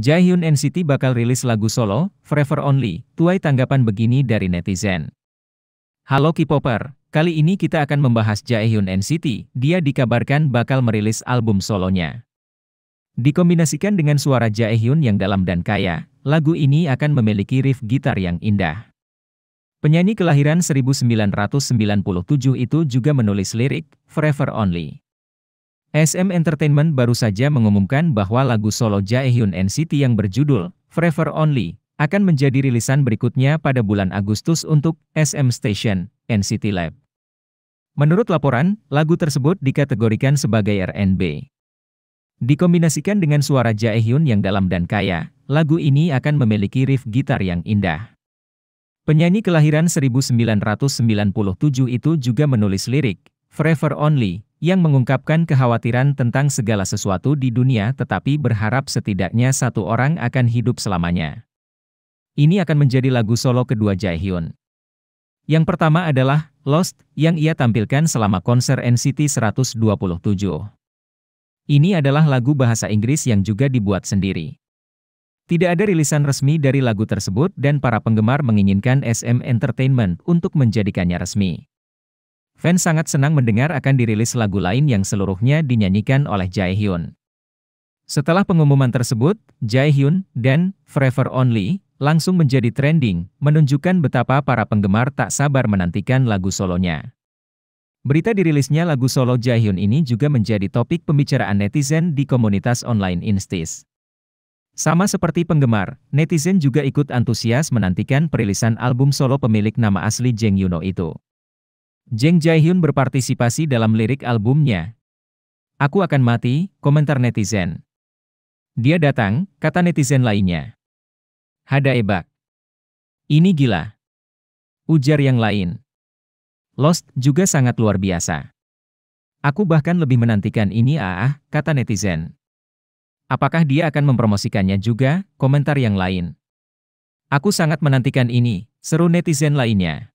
Jaehyun NCT bakal rilis lagu solo, Forever Only, tuai tanggapan begini dari netizen. Halo K-popper, kali ini kita akan membahas Jaehyun NCT, dia dikabarkan bakal merilis album solonya. Dikombinasikan dengan suara Jaehyun yang dalam dan kaya, lagu ini akan memiliki riff gitar yang indah. Penyanyi kelahiran 1997 itu juga menulis lirik, Forever Only. SM Entertainment baru saja mengumumkan bahwa lagu solo Jaehyun NCT yang berjudul Forever Only akan menjadi rilisan berikutnya pada bulan Agustus untuk SM Station, NCT Lab. Menurut laporan, lagu tersebut dikategorikan sebagai R&B. Dikombinasikan dengan suara Jaehyun yang dalam dan kaya, lagu ini akan memiliki riff gitar yang indah. Penyanyi kelahiran 1997 itu juga menulis lirik, Forever Only, yang mengungkapkan kekhawatiran tentang segala sesuatu di dunia tetapi berharap setidaknya satu orang akan hidup selamanya. Ini akan menjadi lagu solo kedua Jaehyun. Yang pertama adalah Lost yang ia tampilkan selama konser NCT 127. Ini adalah lagu bahasa Inggris yang juga dibuat sendiri. Tidak ada rilisan resmi dari lagu tersebut dan para penggemar menginginkan SM Entertainment untuk menjadikannya resmi. Fans sangat senang mendengar akan dirilis lagu lain yang seluruhnya dinyanyikan oleh Jaehyun. Setelah pengumuman tersebut, Jaehyun dan Forever Only langsung menjadi trending, menunjukkan betapa para penggemar tak sabar menantikan lagu solonya. Berita dirilisnya lagu solo Jaehyun ini juga menjadi topik pembicaraan netizen di komunitas online Instis. Sama seperti penggemar, netizen juga ikut antusias menantikan perilisan album solo pemilik nama asli Jeng Yuno itu. Jeng Jaehyun berpartisipasi dalam lirik albumnya. Aku akan mati, komentar netizen. Dia datang, kata netizen lainnya. Hada ebak. Ini gila. Ujar yang lain. Lost juga sangat luar biasa. Aku bahkan lebih menantikan ini ah, ah kata netizen. Apakah dia akan mempromosikannya juga, komentar yang lain. Aku sangat menantikan ini, seru netizen lainnya.